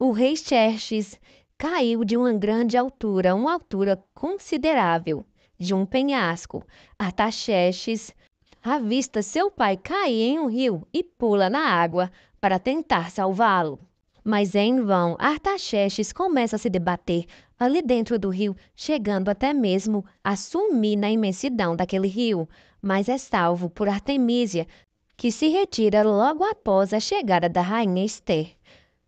O rei Xerxes caiu de uma grande altura, uma altura considerável, de um penhasco. Artaxerxes avista seu pai cair em um rio e pula na água para tentar salvá-lo. Mas é em vão, Artaxerxes começa a se debater ali dentro do rio, chegando até mesmo a sumir na imensidão daquele rio, mas é salvo por Artemisia, que se retira logo após a chegada da rainha Esther.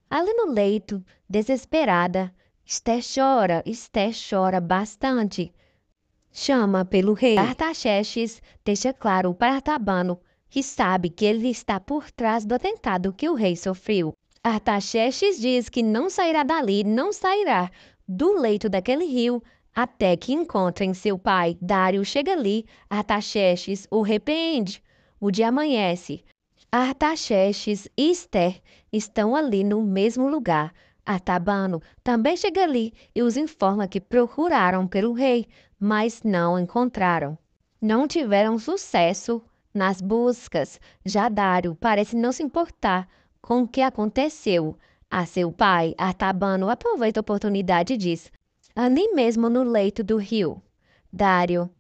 Ali no leito, desesperada, Esté chora, Esté chora bastante. Chama pelo rei. Artaxerxes deixa claro para Tabano que sabe que ele está por trás do atentado que o rei sofreu. Artaxerxes diz que não sairá dali, não sairá do leito daquele rio até que encontrem seu pai. Dário chega ali, Artaxerxes o repreende. O dia amanhece, Artaxerxes e Esther estão ali no mesmo lugar. Artabano também chega ali e os informa que procuraram pelo rei, mas não encontraram. Não tiveram sucesso nas buscas. Já Dário parece não se importar com o que aconteceu. A seu pai, Artabano aproveita a oportunidade e diz: Ali mesmo no leito do rio, Dário,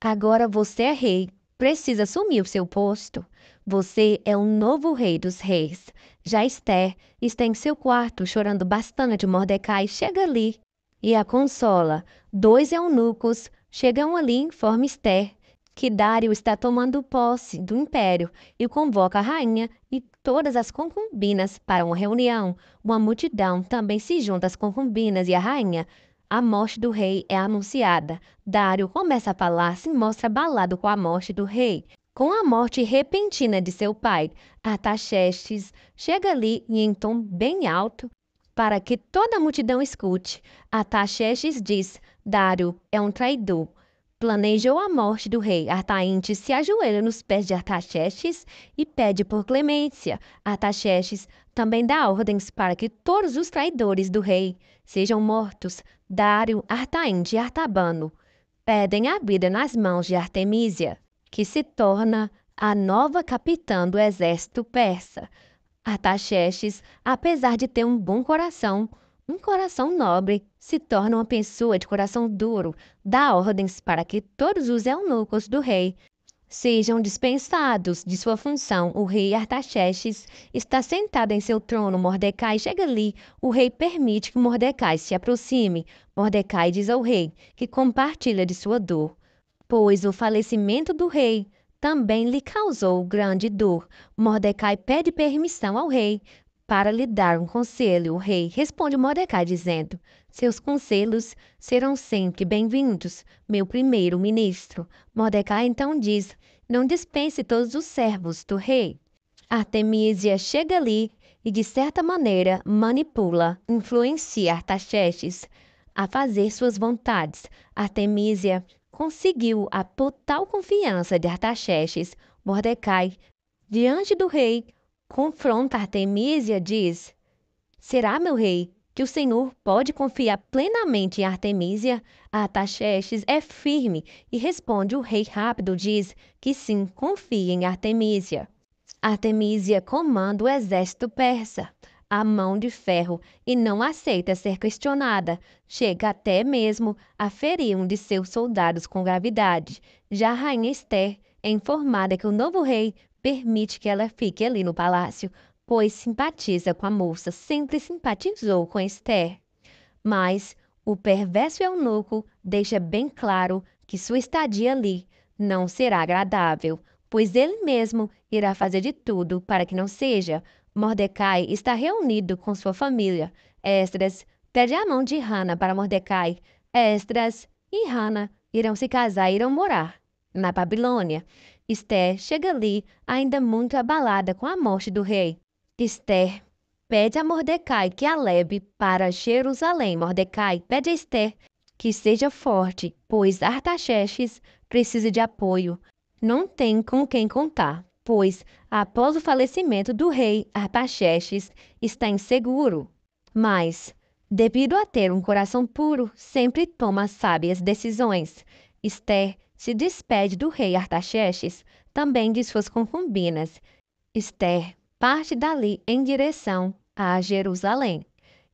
agora você é rei, precisa assumir o seu posto. Você é o novo rei dos reis. Já Esther está em seu quarto chorando bastante. Mordecai chega ali e a consola. Dois eunucos chegam ali e informam Esther que Dário está tomando posse do império e convoca a rainha e todas as concubinas para uma reunião. Uma multidão também se junta às concubinas e à rainha. A morte do rei é anunciada. Dário começa a falar, se mostra abalado com a morte do rei. Com a morte repentina de seu pai, Artaxerxes chega ali e em tom bem alto, para que toda a multidão escute, Artaxerxes diz: Dário é um traidor. Planejou a morte do rei. Artaente se ajoelha nos pés de Artaxerxes e pede por clemência. Artaxerxes também dá ordens para que todos os traidores do rei sejam mortos. Dário, Artaente e Artabano pedem a vida nas mãos de Artemísia que se torna a nova capitã do exército persa. Artaxerxes, apesar de ter um bom coração, um coração nobre, se torna uma pessoa de coração duro, dá ordens para que todos os eunucos do rei sejam dispensados de sua função. O rei Artaxerxes está sentado em seu trono. Mordecai chega ali. O rei permite que Mordecai se aproxime. Mordecai diz ao rei que compartilha de sua dor pois o falecimento do rei também lhe causou grande dor. Mordecai pede permissão ao rei para lhe dar um conselho. O rei responde Mordecai dizendo: Seus conselhos serão sempre bem-vindos, meu primeiro ministro. Mordecai então diz: Não dispense todos os servos do rei. Artemisia chega ali e, de certa maneira, manipula, influencia Artaxerxes a fazer suas vontades. Artemisia conseguiu a total confiança de Artaxerxes, Mordecai, diante do rei, confronta e diz: Será, meu rei, que o Senhor pode confiar plenamente em Artemisia? Artaxerxes é firme e responde: O rei rápido diz que sim, confia em Artemisia. Artemisia comanda o exército persa a mão de ferro e não aceita ser questionada, chega até mesmo a ferir um de seus soldados com gravidade. Já a rainha Esther é informada que o novo rei permite que ela fique ali no palácio, pois simpatiza com a moça, sempre simpatizou com Esther. Mas o perverso eunuco deixa bem claro que sua estadia ali não será agradável pois ele mesmo irá fazer de tudo para que não seja. Mordecai está reunido com sua família. Estras pede a mão de Hana para Mordecai. Estras e Hana irão se casar e irão morar na Babilônia. Esther chega ali, ainda muito abalada com a morte do rei. Esther pede a Mordecai que a leve para Jerusalém. Mordecai pede a Esther que seja forte, pois Artaxerxes precisa de apoio não tem com quem contar, pois, após o falecimento do rei Arpaxerxes, está inseguro. Mas, devido a ter um coração puro, sempre toma sábias decisões. Esther se despede do rei Artaxerxes, também de suas concubinas. Esther parte dali em direção a Jerusalém.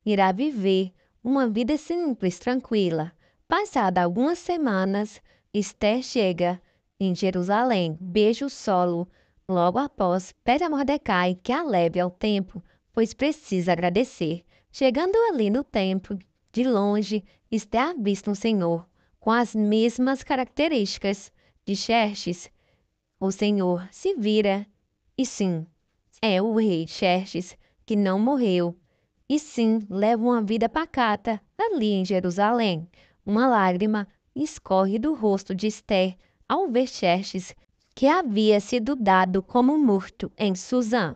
Irá viver uma vida simples, tranquila. Passada algumas semanas, Esther chega em Jerusalém, beija o solo. Logo após, pede a Mordecai que a leve ao templo, pois precisa agradecer. Chegando ali no templo, de longe, está visto um Senhor, com as mesmas características de Xerxes. O Senhor se vira, e sim, é o rei Xerxes, que não morreu, e sim leva uma vida pacata ali em Jerusalém. Uma lágrima escorre do rosto de Esther ao Vexestes, que havia sido dado como morto em Suzã.